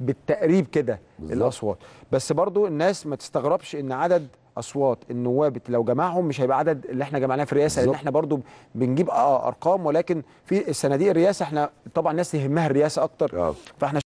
بالتقريب كده الاصوات بس برضو الناس ما تستغربش ان عدد اصوات النواب لو جمعهم مش هيبقى عدد اللي احنا جمعناه في الرئاسه لان احنا برضو بنجيب آه، ارقام ولكن في صناديق الرئاسه احنا طبعا الناس يهمها الرئاسه اكتر آه. فاحنا